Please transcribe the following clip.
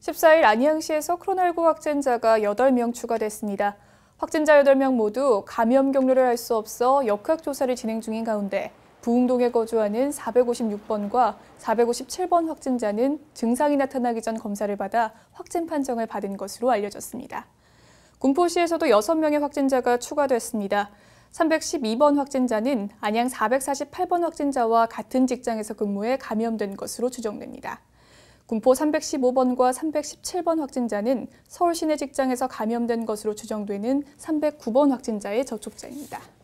14일 안양시에서 코로나19 확진자가 8명 추가됐습니다. 확진자 8명 모두 감염 경로를 알 수 없어 역학조사를 진행 중인 가운데 부흥동에 거주하는 456번과 457번 확진자는 증상이 나타나기 전 검사를 받아 확진 판정을 받은 것으로 알려졌습니다. 군포시에서도 6명의 확진자가 추가됐습니다. 312번 확진자는 안양 448번 확진자와 같은 직장에서 근무해 감염된 것으로 추정됩니다. 군포 315번과 317번 확진자는 서울 시내 직장에서 감염된 것으로 추정되는 309번 확진자의 접촉자입니다.